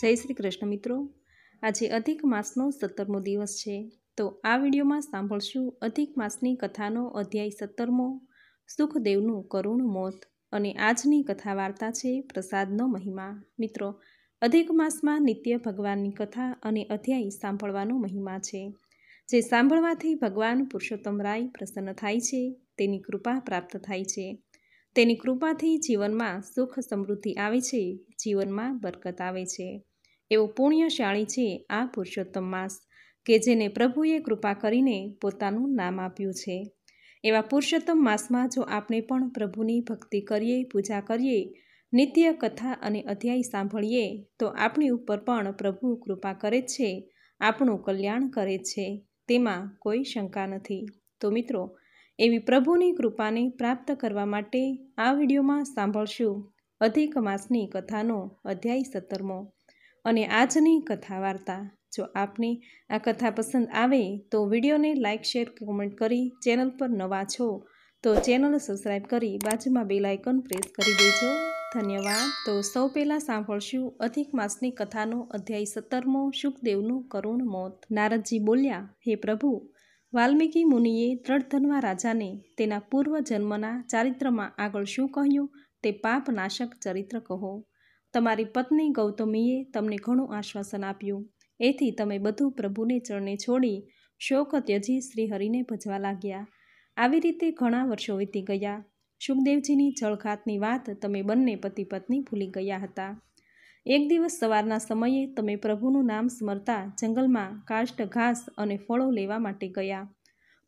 જય શ્રી કૃષ્ણ મિત્રો આજે અધિક માસનો સત્તરમો દિવસ છે તો આ વિડીયોમાં સાંભળશું અધિક માસની કથાનો અધ્યાય સત્તરમો સુખદેવનું કરુણ મોત અને આજની કથા વાર્તા છે પ્રસાદનો મહિમા મિત્રો અધિક માસમાં નિત્ય ભગવાનની કથા અને અધ્યાય સાંભળવાનો મહિમા છે જે સાંભળવાથી ભગવાન પુરુષોત્તમ રાય પ્રસન્ન થાય છે તેની કૃપા પ્રાપ્ત થાય છે તેની કૃપાથી જીવનમાં સુખ સમૃદ્ધિ આવે છે જીવનમાં બરકત આવે છે એવો પુણ્યશાળી છે આ પુરુષોત્તમ માસ કે જેને પ્રભુએ કૃપા કરીને પોતાનું નામ આપ્યું છે એવા પુરુષોત્તમ માસમાં જો આપણે પણ પ્રભુની ભક્તિ કરીએ પૂજા કરીએ નિત્ય કથા અને અધ્યાય સાંભળીએ તો આપણી ઉપર પણ પ્રભુ કૃપા કરે છે આપણું કલ્યાણ કરે છે તેમાં કોઈ શંકા નથી તો મિત્રો એવી પ્રભુની કૃપાને પ્રાપ્ત કરવા માટે આ વિડીયોમાં સાંભળશું અધિક માસની કથાનો અધ્યાય સત્તરમો અને આજની કથા વાર્તા જો આપને આ કથા પસંદ આવે તો વિડીયોને લાઇક શેર કોમેન્ટ કરી ચેનલ પર નવા છો તો ચેનલ સબસ્ક્રાઈબ કરી બાજુમાં બેલ આઇકન પ્રેસ કરી દેજો ધન્યવાદ તો સૌ પહેલાં સાંભળશું અધિક માસની કથાનો અધ્યાય સત્તરમો સુખદેવનું કરુણ મોત નારદજી બોલ્યા હે પ્રભુ વાલ્મીકી મુનિએ દ્રઢધનવા રાજાને તેના પૂર્વ જન્મના ચારિત્રમાં આગળ શું કહ્યું તે પાપનાશક ચરિત્ર કહો તમારી પત્ની ગૌતમીએ તમને ઘણું આશ્વાસન આપ્યું એથી તમે બધું પ્રભુને ચરણે છોડી શોક ત્યજી શ્રીહરિને ભજવા લાગ્યા આવી રીતે ઘણા વર્ષો વીતી ગયા સુખદેવજીની જળઘાતની વાત તમે બંને પતિ પત્ની ભૂલી ગયા હતા એક દિવસ સવારના સમયે તમે પ્રભુનું નામ સ્મરતા જંગલમાં કાષ્ટ ઘાસ અને ફળો લેવા માટે ગયા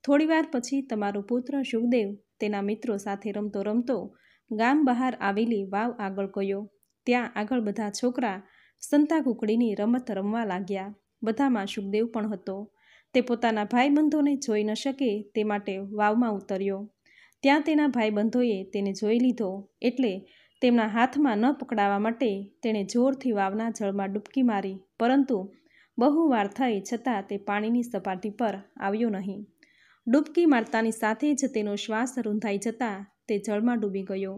થોડીવાર પછી તમારો પુત્ર સુખદેવ તેના મિત્રો સાથે રમતો રમતો ગામ બહાર આવેલી વાવ આગળ ગયો ત્યાં આગળ બધા છોકરા સંતા કુકડીની રમત રમવા લાગ્યા બધામાં સુખદેવ પણ હતો તે પોતાના ભાઈબંધોને જોઈ ન શકે તે માટે વાવમાં ઉતર્યો ત્યાં તેના ભાઈબંધોએ તેને જોઈ લીધો એટલે તેમના હાથમાં ન પકડાવા માટે તેણે જોરથી વાવના જળમાં ડૂબકી મારી પરંતુ બહુ વાર થઈ છતાં તે પાણીની સપાટી પર આવ્યો નહીં ડૂબકી મારતાની સાથે જ તેનો શ્વાસ રૂંધાઈ જતાં તે જળમાં ડૂબી ગયો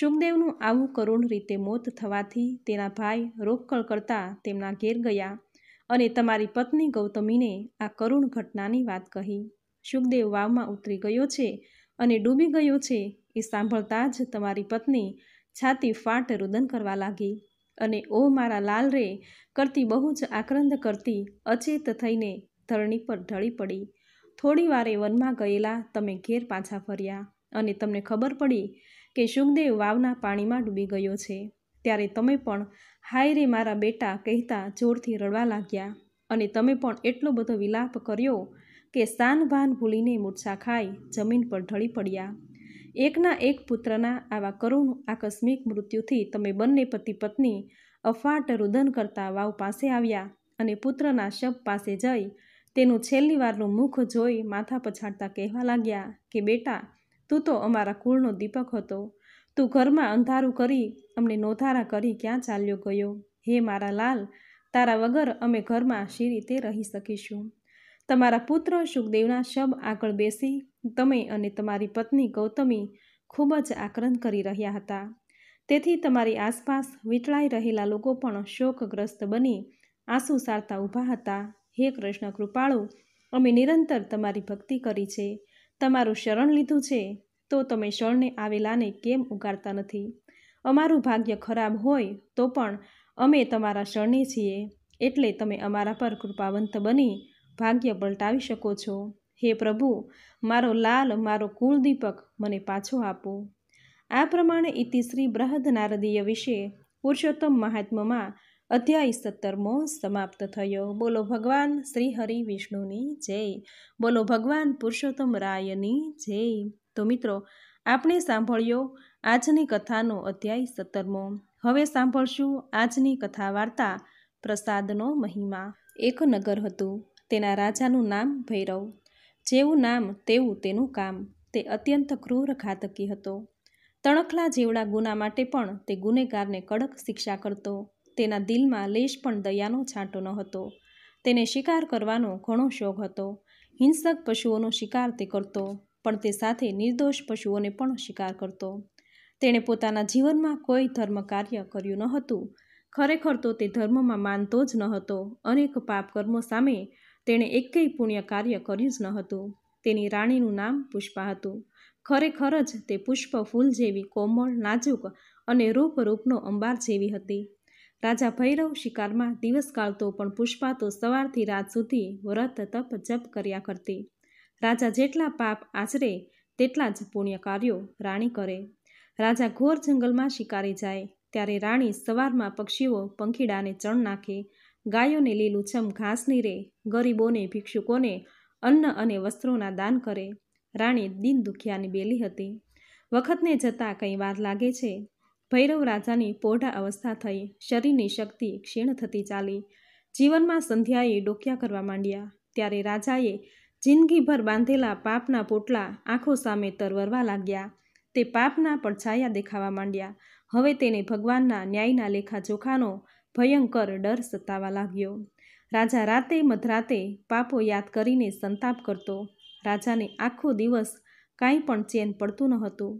શુકદેવનું આવું કરુણ રીતે મોત થવાથી તેના ભાઈ રોકકળ કરતા તેમના ઘેર ગયા અને તમારી પત્ની ગૌતમીને આ કરુણ ઘટનાની વાત કહી શુકદેવ વાવમાં ઉતરી ગયો છે અને ડૂબી ગયો છે એ સાંભળતા જ તમારી પત્ની છાતી ફાટ રુદન કરવા લાગી અને ઓ મારા લાલ રે કરતી બહુ જ આક્રંદ કરતી અચેત થઈને ધરણી પર ઢળી પડી થોડી વારે વનમાં ગયેલા તમે ઘેર પાછા ફર્યા અને તમને ખબર પડી કે શુકદેવ વાવના પાણીમાં ડૂબી ગયો છે ત્યારે તમે પણ હાય રે મારા બેટા કહેતા જોરથી રડવા લાગ્યા અને તમે પણ એટલો બધો વિલાપ કર્યો કે સાન ભાન ભૂલીને મૂર્છા ખાઈ જમીન પર ઢળી પડ્યા એકના એક પુત્રના આવા કરુણ આકસ્મિક મૃત્યુથી તમે બંને પતિ પત્ની અફાટ રુદન કરતા વાવ પાસે આવ્યા અને પુત્રના શબ પાસે જઈ તેનું છેલ્લી વારનું મુખ જોઈ માથા પછાડતા કહેવા લાગ્યા કે બેટા તું તો અમારા કુળનો દીપક હતો તું ઘરમાં અંધારું કરી અમને નોધારા કરી ક્યાં ચાલ્યો ગયો હે મારા લાલ તારા વગર અમે ઘરમાં શી રીતે રહી શકીશું તમારા પુત્ર સુખદેવના શબ આગળ બેસી તમે અને તમારી પત્ની ગૌતમી ખૂબ જ આકરણ કરી રહ્યા હતા તેથી તમારી આસપાસ વીંટળાઈ રહેલા લોકો પણ શોકગ્રસ્ત બની આંસુ સારતા ઊભા હતા હે કૃષ્ણ કૃપાળુ અમે નિરંતર તમારી ભક્તિ કરી છે તમારું શરણ લીધું છે તો તમે શરણે આવેલાને કેમ ઉગાડતા નથી અમારું ભાગ્ય ખરાબ હોય તો પણ અમે તમારા શરણે છીએ એટલે તમે અમારા પર કૃપાવંત બની ભાગ્ય પલટાવી શકો છો હે પ્રભુ મારો લાલ મારો કુળદીપક મને પાછો આપો આ પ્રમાણે ઇતિશ્રી બૃહદ નારદીય વિશે પુરુષોત્તમ મહાત્મમાં અધ્યાય સત્તરમો સમાપ્ત થયો બોલો ભગવાન શ્રી હરિ વિષ્ણુની જય બોલો ભગવાન પુરુષોત્તમ રાયની જય તો મિત્રો આપણે સાંભળ્યો આજની કથાનો અધ્યાય સત્તરમો હવે સાંભળશું આજની કથા વાર્તા પ્રસાદનો મહિમા એક નગર હતું તેના રાજાનું નામ ભૈરવ જેવું નામ તેવું તેનું કામ તે અત્યંત ક્રૂર ઘાતકી હતો તણખલા જેવડા ગુના માટે પણ તે ગુનેગારને કડક શિક્ષા કરતો તેના દિલમાં લેશ પણ દયાનો છાંટો ન હતો તેને શિકાર કરવાનો ઘણો શોખ હતો હિંસક પશુઓનો શિકાર તે કરતો પણ તે સાથે નિર્દોષ પશુઓને પણ શિકાર કરતો તેણે પોતાના જીવનમાં કોઈ ધર્મ કાર્ય કર્યું ન હતું ખરેખર તો તે ધર્મમાં માનતો જ ન હતો અનેક પાપ કર્મો સામે તેણે એકેય પુણ્ય કાર્ય કર્યું જ ન હતું તેની રાણીનું નામ પુષ્પા હતું ખરેખર જ તે પુષ્પ ફૂલ જેવી કોમળ નાજુક અને રૂપરૂપનો અંબાર જેવી હતી રાજા ભૈરવ શિકારમાં દિવસ કાળતો પણ પુષ્પા તો સવારથી રાત સુધી વ્રત તપ જપ કર્યા કરતી રાજા જેટલા પાપ આચરે તેટલા જ પુણ્ય કાર્યો રાણી કરે રાજા ઘોર જંગલમાં શિકારી જાય ત્યારે રાણી સવારમાં પક્ષીઓ પંખીડાને ચણ નાખે ગાયોને લીલુંછમ ઘાસની રે ગરીબોને ભિક્ષુકોને અન્ન અને વસ્ત્રોના દાન કરે રાણી દિન દુખિયાની બેલી હતી વખતને જતાં કંઈ વાર લાગે છે ભૈરવ રાજાની પોઢા અવસ્થા થઈ શરીરની શક્તિ ક્ષીણ થતી ચાલી જીવનમાં સંધ્યાએ ડોકિયા કરવા માંડ્યા ત્યારે રાજાએ જિંદગીભર બાંધેલા પાપના પોટલા આંખો સામે તરવરવા લાગ્યા તે પાપના પડછાયા દેખાવા માંડ્યા હવે તેને ભગવાનના ન્યાયના લેખા લેખાજોખાનો ભયંકર ડર સતાવા લાગ્યો રાજા રાતે મધરાતે પાપો યાદ કરીને સંતાપ કરતો રાજાને આખો દિવસ કાંઈ પણ ચેન પડતું ન હતું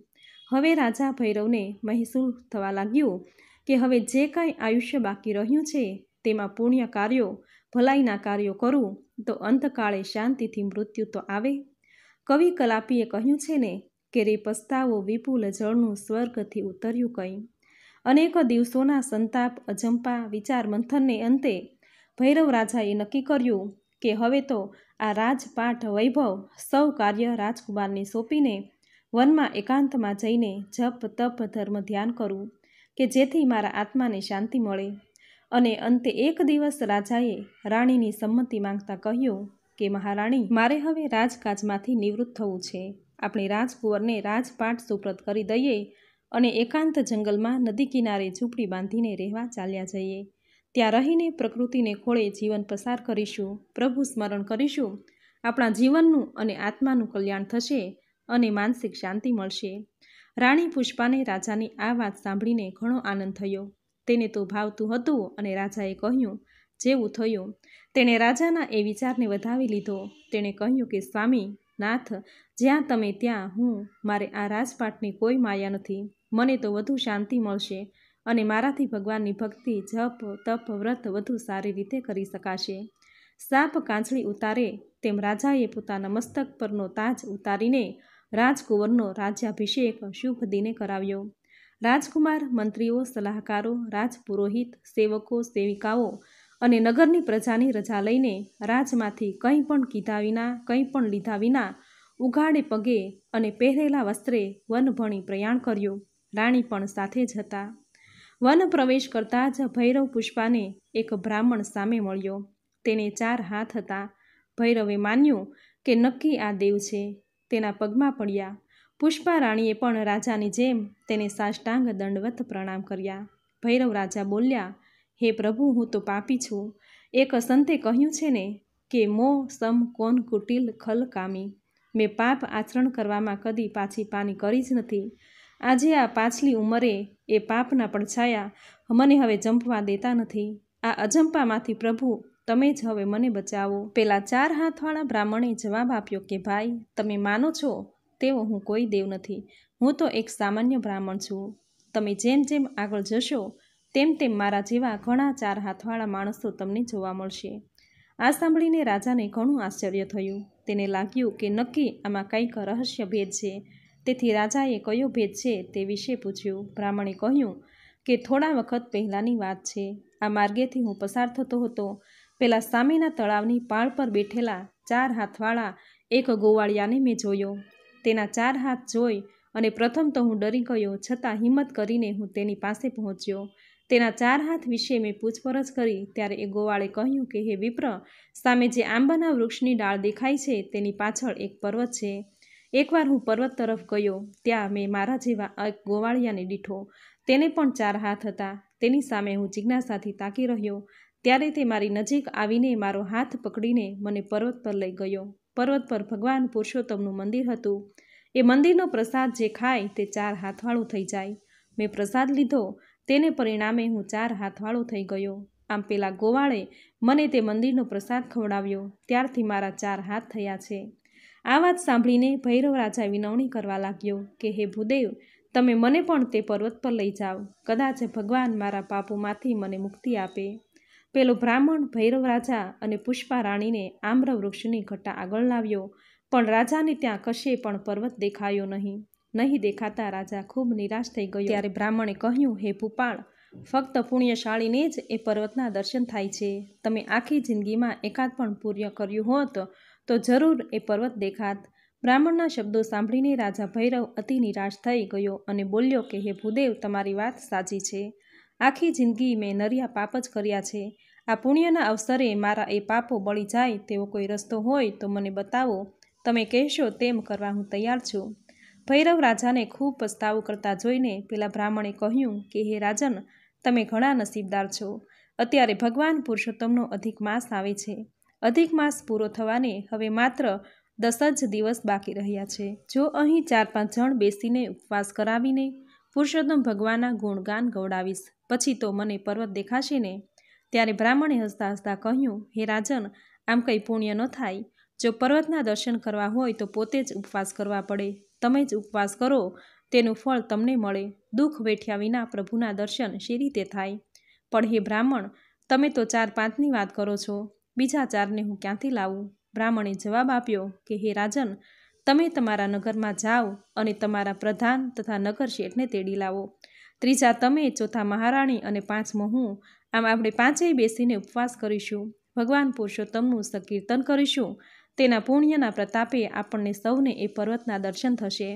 હવે રાજા ભૈરવને મહેસૂલ થવા લાગ્યું કે હવે જે કાંઈ આયુષ્ય બાકી રહ્યું છે તેમાં પુણ્ય કાર્યો ભલાઈના કાર્યો કરું તો અંતકાળે શાંતિથી મૃત્યુ તો આવે કવિ કલાપીએ કહ્યું છે ને કે રે પસ્તાવો વિપુલ જળનું સ્વર્ગથી ઉતર્યું કંઈ અનેક દિવસોના સંતાપ અજંપા વિચાર મંથનને અંતે ભૈરવ રાજાએ નક્કી કર્યું કે હવે તો આ રાજપાઠ વૈભવ સૌ કાર્ય રાજકુમારને સોંપીને વનમાં એકાંતમાં જઈને જપ તપ ધર્મ ધ્યાન કરું કે જેથી મારા આત્માને શાંતિ મળે અને અંતે એક દિવસ રાજાએ રાણીની સંમતિ માંગતા કહ્યું કે મહારાણી મારે હવે રાજકાજમાંથી નિવૃત્ત થવું છે આપણે રાજકુંવરને રાજપાઠ સુપ્રત કરી દઈએ અને એકાંત જંગલમાં નદી કિનારે ઝૂંપડી બાંધીને રહેવા ચાલ્યા જઈએ ત્યાં રહીને પ્રકૃતિને ખોળે જીવન પસાર કરીશું પ્રભુ સ્મરણ કરીશું આપણા જીવનનું અને આત્માનું કલ્યાણ થશે અને માનસિક શાંતિ મળશે રાણી પુષ્પાને રાજાની આ વાત સાંભળીને ઘણો આનંદ થયો તેને તો ભાવતું હતું અને રાજાએ કહ્યું જેવું થયું તેણે રાજાના એ વિચારને વધાવી લીધો તેણે કહ્યું કે સ્વામી નાથ જ્યાં તમે ત્યાં હું મારે આ રાજપાટની કોઈ માયા નથી મને તો વધુ શાંતિ મળશે અને મારાથી ભગવાનની ભક્તિ જપ તપ વ્રત વધુ સારી રીતે કરી શકાશે સાપ કાંચળી ઉતારે તેમ રાજાએ પોતાના મસ્તક પરનો તાજ ઉતારીને રાજકુંવરનો રાજ્યાભિષેક શુભ દિને કરાવ્યો રાજકુમાર મંત્રીઓ સલાહકારો રાજપુરોહિત સેવકો સેવિકાઓ અને નગરની પ્રજાની રજા લઈને રાજમાંથી કંઈ પણ કીધા વિના કંઈ પણ લીધા વિના ઉઘાડે પગે અને પહેરેલા વસ્ત્રે વન ભણી પ્રયાણ કર્યું રાણી પણ સાથે જ હતા વન પ્રવેશ કરતાં જ ભૈરવ પુષ્પાને એક બ્રાહ્મણ સામે મળ્યો તેને ચાર હાથ હતા ભૈરવે માન્યું કે નક્કી આ દેવ છે તેના પગમાં પડ્યા પુષ્પા રાણીએ પણ રાજાની જેમ તેને સાષ્ટાંગ દંડવત પ્રણામ કર્યા ભૈરવ રાજા બોલ્યા હે પ્રભુ હું તો પાપી છું એક સંતે કહ્યું છે ને કે મો સમ કોન કુટિલ ખલ કામી મેં પાપ આચરણ કરવામાં કદી પાછી પાની કરી જ નથી આજે આ પાછલી ઉંમરે એ પાપના પડછાયા મને હવે જંપવા દેતા નથી આ અજંપામાંથી પ્રભુ તમે જ હવે મને બચાવો પેલા ચાર હાથવાળા બ્રાહ્મણે જવાબ આપ્યો કે ભાઈ તમે માનો છો તેવો હું કોઈ દેવ નથી હું તો એક સામાન્ય બ્રાહ્મણ છું તમે જેમ જેમ આગળ જશો તેમ તેમ મારા જેવા ઘણા ચાર હાથવાળા માણસો તમને જોવા મળશે આ સાંભળીને રાજાને ઘણું આશ્ચર્ય થયું તેને લાગ્યું કે નક્કી આમાં કંઈક રહસ્ય ભેદ છે તેથી રાજાએ કયો ભેદ છે તે વિશે પૂછ્યું બ્રાહ્મણે કહ્યું કે થોડા વખત પહેલાંની વાત છે આ માર્ગેથી હું પસાર થતો હતો પેલા સામેના તળાવની પાળ પર બેઠેલા ચાર હાથવાળા એક ગોવાળિયાને મેં જોયો તેના ચાર હાથ જોઈ અને પ્રથમ તો હું ડરી ગયો છતાં હિંમત કરીને હું તેની પાસે પહોંચ્યો તેના ચાર હાથ વિશે મેં પૂછપરછ કરી ત્યારે એ ગોવાળે કહ્યું કે હે વિપ્ર સામે જે આંબાના વૃક્ષની ડાળ દેખાય છે તેની પાછળ એક પર્વત છે એકવાર હું પર્વત તરફ ગયો ત્યાં મેં મારા જેવા એક ગોવાળિયાને દીઠો તેને પણ ચાર હાથ હતા તેની સામે હું જિજ્ઞાસાથી તાકી રહ્યો ત્યારે તે મારી નજીક આવીને મારો હાથ પકડીને મને પર્વત પર લઈ ગયો પર્વત પર ભગવાન પુરુષોત્તમનું મંદિર હતું એ મંદિરનો પ્રસાદ જે ખાય તે ચાર હાથવાળું થઈ જાય મેં પ્રસાદ લીધો તેને પરિણામે હું ચાર હાથવાળો થઈ ગયો આમ પેલા ગોવાળે મને તે મંદિરનો પ્રસાદ ખવડાવ્યો ત્યારથી મારા ચાર હાથ થયા છે આ વાત સાંભળીને ભૈરવ રાજા વિનવણી કરવા લાગ્યો કે હે ભૂદેવ તમે મને પણ તે પર્વત પર લઈ જાઓ કદાચ ભગવાન મારા પાપોમાંથી મને મુક્તિ આપે પેલો બ્રાહ્મણ ભૈરવ રાજા અને પુષ્પા રાણીને આમ્ર વૃક્ષની ઘટા આગળ લાવ્યો પણ રાજાને ત્યાં કશે પણ પર્વત દેખાયો નહીં નહીં દેખાતા રાજા ખૂબ નિરાશ થઈ ગયો ત્યારે બ્રાહ્મણે કહ્યું હે ભૂપાળ ફક્ત પુણ્યશાળીને જ એ પર્વતના દર્શન થાય છે તમે આખી જિંદગીમાં એકાદ પણ પૂર્ય કર્યું હોત તો જરૂર એ પર્વત દેખાત બ્રાહ્મણના શબ્દો સાંભળીને રાજા ભૈરવ અતિ નિરાશ થઈ ગયો અને બોલ્યો કે હે ભૂદેવ તમારી વાત સાચી છે આખી જિંદગી મેં નરિયા પાપ જ કર્યા છે આ પુણ્યના અવસરે મારા એ પાપો બળી જાય તેવો કોઈ રસ્તો હોય તો મને બતાવો તમે કહેશો તેમ કરવા હું તૈયાર છું ભૈરવ રાજાને ખૂબ પસ્તાવો કરતા જોઈને પેલા બ્રાહ્મણે કહ્યું કે હે રાજન તમે ઘણા નસીબદાર છો અત્યારે ભગવાન પુરુષોત્તમનો અધિક માસ આવે છે અધિક માસ પૂરો થવાને હવે માત્ર દસ જ દિવસ બાકી રહ્યા છે જો અહીં ચાર પાંચ જણ બેસીને ઉપવાસ કરાવીને પુરુષોત્તમ ભગવાનના ગુણગાન ગવડાવીશ પછી તો મને પર્વત દેખાશે ને ત્યારે બ્રાહ્મણે હસતા હસતા કહ્યું હે રાજન આમ કંઈ પુણ્ય ન થાય જો પર્વતના દર્શન કરવા હોય તો પોતે જ ઉપવાસ કરવા પડે તમે જ ઉપવાસ કરો તેનું ફળ તમને મળે દુઃખ વેઠ્યા વિના પ્રભુના દર્શન શી રીતે થાય પણ હે બ્રાહ્મણ તમે તો ચાર પાંચની વાત કરો છો બીજા ચારને હું ક્યાંથી લાવું બ્રાહ્મણે જવાબ આપ્યો કે હે રાજન તમે તમારા નગરમાં જાઓ અને તમારા પ્રધાન તથા નગર શેઠને તેડી લાવો ત્રીજા તમે ચોથા મહારાણી અને પાંચમો હું આમ આપણે પાંચેય બેસીને ઉપવાસ કરીશું ભગવાન પુરુષોત્તમનું સંકીર્તન કરીશું તેના પુણ્યના પ્રતાપે આપણને સૌને એ પર્વતના દર્શન થશે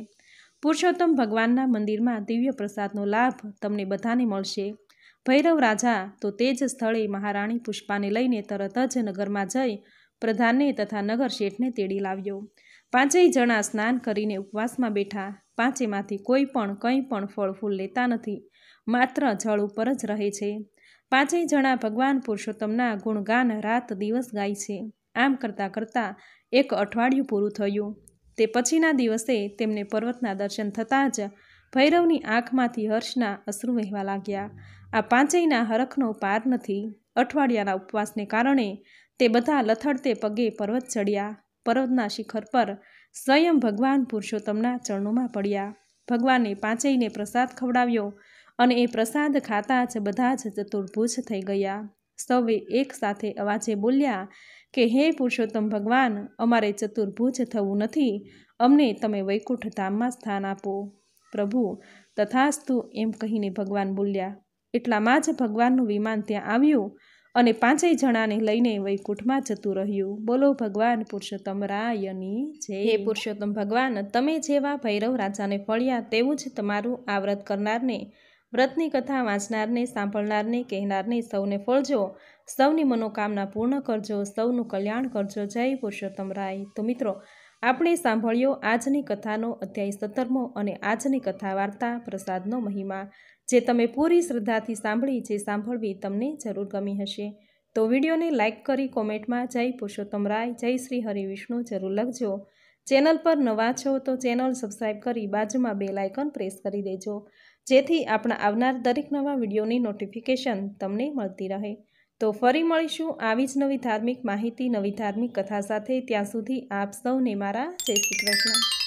પુરુષોત્તમ ભગવાનના મંદિરમાં દિવ્ય પ્રસાદનો લાભ તમને બધાને મળશે ભૈરવ રાજા તો તે જ સ્થળે મહારાણી પુષ્પાને લઈને તરત જ નગરમાં જઈ પ્રધાનને તથા નગર શેઠને તેડી લાવ્યો પાંચેય જણા સ્નાન કરીને ઉપવાસમાં બેઠા પાંચેમાંથી કોઈ પણ કંઈ પણ ફળ ફૂલ લેતા નથી માત્ર જળ ઉપર જ રહે છે પાંચેય જણા ભગવાન પુરુષોત્તમના ગુણગાન રાત દિવસ ગાય છે આમ કરતાં કરતાં એક અઠવાડિયું પૂરું થયું તે પછીના દિવસે તેમને પર્વતના દર્શન થતાં જ ભૈરવની આંખમાંથી હર્ષના અશ્રુ વહેવા લાગ્યા આ પાંચેયના હરખનો પાર નથી અઠવાડિયાના ઉપવાસને કારણે તે બધા લથડતે પગે પર્વત ચડ્યા પર્વતના શિખર પર સ્વયં ભગવાન પુરુષોત્તમના ચરણોમાં પડ્યા ભગવાને પાંચેયને પ્રસાદ ખવડાવ્યો અને એ પ્રસાદ ખાતા જ બધા જ ચતુર્ભુજ થઈ ગયા સૌએ એક સાથે અવાજે બોલ્યા કે હે પુરુષોત્તમ ભગવાન અમારે ચતુર્ભુજ થવું નથી અમને તમે વૈકુંઠ ધામમાં સ્થાન આપો પ્રભુ તથાસ્તુ એમ કહીને ભગવાન બોલ્યા એટલામાં જ ભગવાનનું વિમાન ત્યાં આવ્યું અને પાંચેય જણાને લઈને વૈકુંઠમાં જતું રહ્યું બોલો ભગવાન પુરુષોત્તમ રાયની જે હે પુરુષોત્તમ ભગવાન તમે જેવા ભૈરવ રાજાને ફળ્યા તેવું જ તમારું આવ્રત કરનારને વ્રતની કથા વાંચનારને સાંભળનારને કહેનારને સૌને ફળજો સૌની મનોકામના પૂર્ણ કરજો સૌનું કલ્યાણ કરજો જય પુરુષોત્તમ રાય તો મિત્રો આપણે સાંભળ્યો આજની કથાનો અધ્યાય સત્તરમો અને આજની કથા વાર્તા પ્રસાદનો મહિમા જે તમે પૂરી શ્રદ્ધાથી સાંભળી જે સાંભળવી તમને જરૂર ગમી હશે તો વિડીયોને લાઇક કરી કોમેન્ટમાં જય પુરુષોત્તમ રાય જય શ્રી હરિ વિષ્ણુ જરૂર લખજો ચેનલ પર નવા છો તો ચેનલ સબસ્ક્રાઈબ કરી બાજુમાં બે લાઇકન પ્રેસ કરી દેજો જેથી આપણા આવનાર દરેક નવા વિડીયોની નોટિફિકેશન તમને મળતી રહે તો ફરી મળીશું આવી જ નવી ધાર્મિક માહિતી નવી ધાર્મિક કથા સાથે ત્યાં સુધી આપ સૌને મારા જય શ્રી કૃષ્ણ